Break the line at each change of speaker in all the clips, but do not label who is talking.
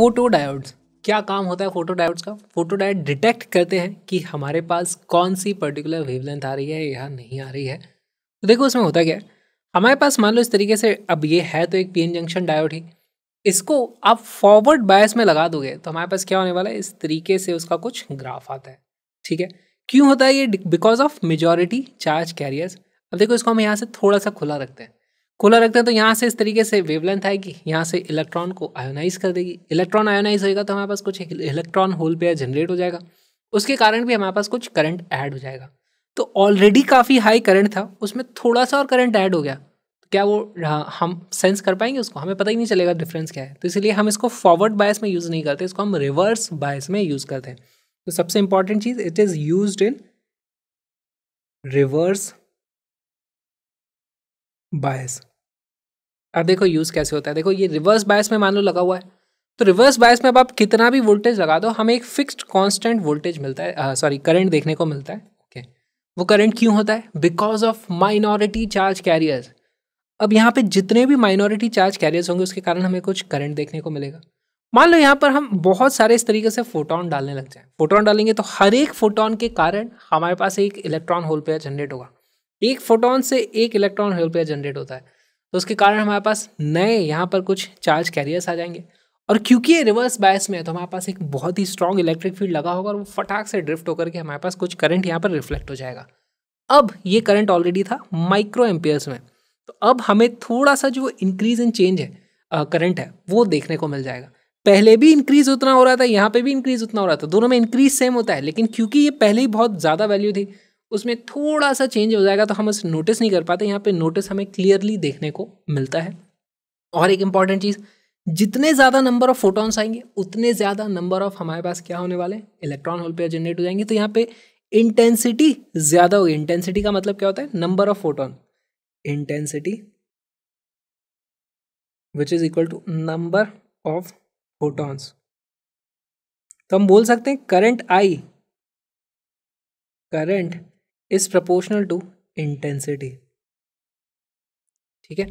Photodiodes क्या काम होता है फोटोडायोड्स का फोटोडायोड डिटेक्ट करते हैं कि हमारे पास कौन सी पर्टिकुलर वेवलेंथ आ रही है या नहीं आ रही है तो देखो उसमें होता क्या है हमारे पास मान लो इस तरीके से अब ये है तो एक एन जंक्शन डायोड ही इसको आप फॉरवर्ड बायस में लगा दोगे तो हमारे पास क्या होने वाला है इस तरीके से उसका कुछ ग्राफ आता है ठीक है क्यों होता है ये because of majority charge carriers अब देखो इसको हम यहाँ से थोड़ा सा खुला रखते हैं खुला रखते हैं तो यहाँ से इस तरीके से वेवलेंथ आएगी यहाँ से इलेक्ट्रॉन को आयोनाइज कर देगी इलेक्ट्रॉन आयोनाइज होएगा तो हमारे पास कुछ इलेक्ट्रॉन होल पेयर जनरेट हो जाएगा उसके कारण भी हमारे पास कुछ करंट ऐड हो जाएगा तो ऑलरेडी काफ़ी हाई करंट था उसमें थोड़ा सा और करंट ऐड हो गया तो क्या वो हाँ, हम सेंस कर पाएंगे उसको हमें पता ही नहीं चलेगा डिफरेंस क्या है तो इसलिए हम इसको फॉरवर्ड बायस में यूज़ नहीं करते इसको हम रिवर्स बायस में यूज़ करते हैं तो सबसे इंपॉर्टेंट चीज़ it is use in reverse bias अब देखो यूज़ कैसे होता है देखो ये रिवर्स बायस में मान लो लगा हुआ है तो रिवर्स बायस में अब आप कितना भी वोल्टेज लगा दो हमें एक फिक्स्ड कांस्टेंट वोल्टेज मिलता है सॉरी करंट देखने को मिलता है ओके वो करंट क्यों होता है because of minority charge carriers अब यहाँ पे जितने भी माइनॉरिटी चार्ज कैरियर्स होंगे उसके कारण हमें कुछ करंट देखने को मिलेगा मान लो यहाँ पर हम बहुत सारे इस तरीके से फोटोन डालने लग जाए फोटोन डालेंगे तो हर एक फोटोन के कारण हमारे पास एक इलेक्ट्रॉन होल पेयर जनरेट होगा एक फोटोन से एक इलेक्ट्रॉन होल पेयर जनरेट होता है तो उसके कारण हमारे पास नए यहाँ पर कुछ चार्ज कैरियर्स आ जाएंगे और क्योंकि ये रिवर्स बायस में है तो हमारे पास एक बहुत ही स्ट्रॉन्ग इलेक्ट्रिक फील्ड लगा होगा और वो फटाक से ड्रिफ्ट होकर के हमारे पास कुछ करंट यहाँ पर रिफ्लेक्ट हो जाएगा अब ये करंट ऑलरेडी था माइक्रो एम्पियर्स में तो अब हमें थोड़ा सा जो इंक्रीज इन चेंज है करंट है वो देखने को मिल जाएगा पहले भी इंक्रीज उतना हो रहा था यहाँ पे भी इंक्रीज उतना हो रहा था दोनों में इंक्रीज सेम होता है लेकिन क्योंकि ये पहले ही बहुत ज़्यादा वैल्यू थी उसमें थोड़ा सा चेंज हो जाएगा तो हम उसे नोटिस नहीं कर पाते यहाँ पे नोटिस हमें क्लियरली देखने को मिलता है और एक इम्पॉर्टेंट चीज़ जितने ज़्यादा नंबर ऑफ फोटॉन्स आएंगे उतने ज़्यादा नंबर ऑफ हमारे पास क्या होने वाले इलेक्ट्रॉन होल पे जनरेट हो जाएंगे तो यहाँ पे इंटेंसिटी ज़्यादा होगी इंटेंसिटी का मतलब क्या होता है number of photon intensity which is equal to number of photons तो हम बोल सकते हैं current I current is proportional to intensity ठीक है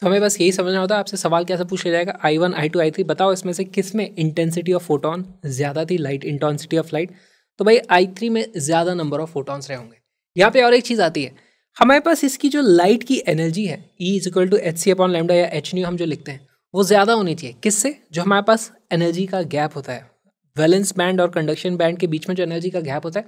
तो हमें बस यही समझना होता है आपसे सवाल कैसा पूछा जाएगा I one I two I three बताओ इसमें से किस में इंटेंसिटी ऑफ फोटोन ज़्यादा थी लाइट इंटेंसिटी ऑफ लाइट तो भाई आई थ्री में ज़्यादा नंबर ऑफ फोटोन्स रहे होंगे यहाँ पे और एक चीज़ आती है हमारे पास इसकी जो लाइट की एनर्जी है E is equal to H C upon lambda या एच न्यू हम जो लिखते हैं वो ज़्यादा होनी चाहिए किससे जो हमारे पास एनर्जी का गैप होता है वैलेंस बैंड और कंडक्शन बैंड के बीच में जो एनर्जी का गैप होता है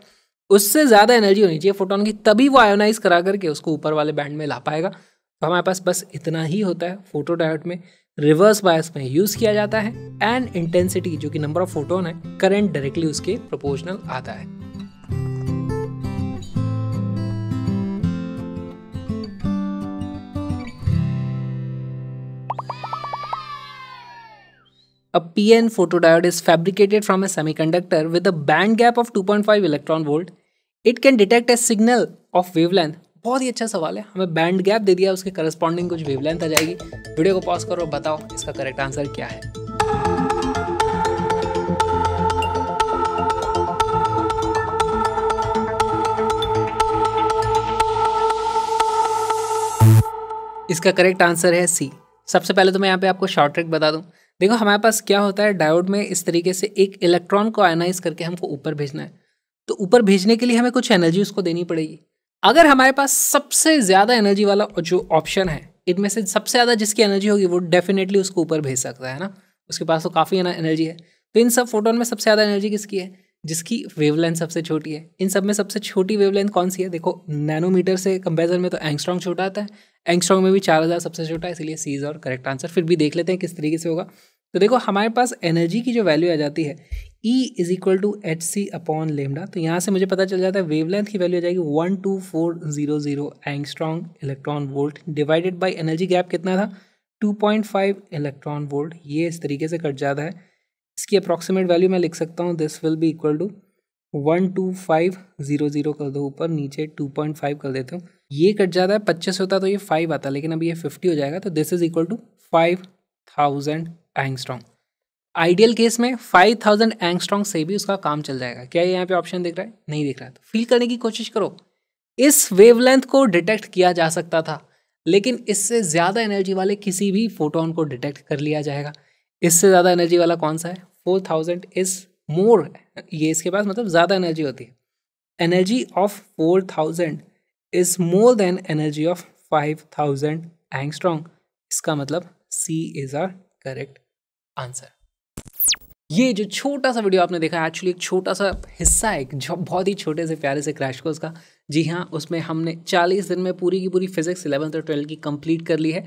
उससे ज़्यादा एनर्जी होनी चाहिए फोटोन की तभी वो आयोनाइज करा करके उसको ऊपर वाले बैंड में ला पाएगा तो हमारे पास बस इतना ही होता है फोटो डायोड में रिवर्स बायस में यूज़ किया जाता है एंड इंटेंसिटी जो कि नंबर ऑफ फोटोन है करंट डायरेक्टली उसके प्रोपोर्शनल आता है A PN photodiode is fabricated from a semiconductor with a band gap of 2.5 electron volt. It can detect a signal of wavelength. बहुत ही अच्छा सवाल है हमें बैंड गैप दे दिया उसके करस्पॉन्डिंग कुछ वेवलेंथ आ जाएगी वीडियो को पॉज करो बताओ इसका करेक्ट आंसर क्या है इसका करेक्ट आंसर है सी सबसे पहले तो मैं यहाँ पे आपको शॉर्ट ट्रिक बता दूं देखो हमारे पास क्या होता है डायोड में इस तरीके से एक इलेक्ट्रॉन को आयनाइज करके हमको ऊपर भेजना है तो ऊपर भेजने के लिए हमें कुछ एनर्जी उसको देनी पड़ेगी अगर हमारे पास सबसे ज़्यादा एनर्जी वाला जो ऑप्शन है इनमें से सबसे ज़्यादा जिसकी एनर्जी होगी वो डेफिनेटली उसको ऊपर भेज सकता है ना उसके पास तो काफ़ी एनर्जी है तो इन सब फोटोन में सबसे ज़्यादा एनर्जी किसकी है जिसकी वेवलेंथ सबसे छोटी है इन सब में सबसे छोटी वेवलेंथ कौन सी है देखो नैनोमीटर से कंपेरिजन में तो एंगस्ट्रॉन्ग छोटा आता है एंगस्ट्रॉन्ग में भी चार हज़ार सबसे छोटा है इसलिए सीज और करेक्ट आंसर फिर भी देख लेते हैं किस तरीके से होगा तो देखो हमारे पास एनर्जी की जो वैल्यू आ जाती है E is equal to H C upon lambda तो यहाँ से मुझे पता चल जाता है वेवलेंथ की वैल्यू आ जाएगी one two four zero zero angstrom electron volt divided by energy gap कितना था two point five electron volt ये इस तरीके से कट जाता है इसकी अप्रॉक्सीमेट वैल्यू मैं लिख सकता हूँ this will be equal to one two five zero zero कर दो ऊपर नीचे टू पॉइंट फाइव कर देता हूँ ये कट जाता है पच्चीस होता तो ये फाइव आता लेकिन अब ये फिफ्टी हो जाएगा तो this is equal to five thousand angstrom ideal case में फाइव थाउजेंड एंगस्ट्रॉन्ग से भी उसका काम चल जाएगा क्या ये यहाँ पे ऑप्शन दिख रहा है नहीं दिख रहा है तो फील करने की कोशिश करो इस वेवलेंथ को डिटेक्ट किया जा सकता था लेकिन इससे ज़्यादा एनर्जी वाले किसी भी फोटोन को डिटेक्ट कर लिया जाएगा इससे ज़्यादा एनर्जी वाला कौन सा है फोर थाउजेंड इज़ मोर ये इसके पास मतलब ज़्यादा एनर्जी होती है energy of four thousand is more than energy of five thousand angstrom इसका मतलब C is our correct answer ये जो छोटा सा वीडियो आपने देखा है एक्चुअली एक छोटा सा हिस्सा है जो बहुत ही छोटे से प्यारे से क्रैश कोर्स का जी हाँ उसमें हमने 40 दिन में पूरी की पूरी फिजिक्स इलेवंथ और ट्वेल्थ की कंप्लीट कर ली है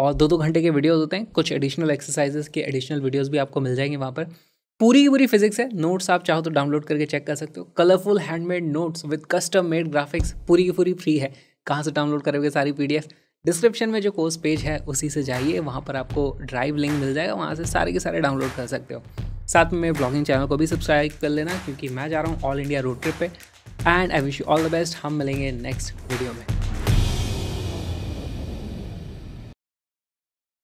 और दो दो घंटे के वीडियोस होते हैं कुछ एडिशनल एक्सरसाइजेस के एडिशनल वीडियोस भी आपको मिल जाएंगे वहाँ पर पूरी की पूरी फिजिक्स है नोट्स आप चाहो तो डाउनलोड करके चेक कर सकते हो colourful handmade notes with custom made graphics पूरी की पूरी फ्री है कहाँ से डाउनलोड करोगे सारी पी डिस्क्रिप्शन में जो कोर्स पेज है उसी से जाइए वहाँ पर आपको ड्राइव लिंक मिल जाएगा वहाँ से सारे के सारे डाउनलोड कर सकते हो साथ में मेरे ब्लॉगिंग चैनल को भी सब्सक्राइब कर लेना क्योंकि मैं जा रहा हूँ ऑल इंडिया रोड ट्रिप पे and I wish you all the best हम मिलेंगे नेक्स्ट वीडियो में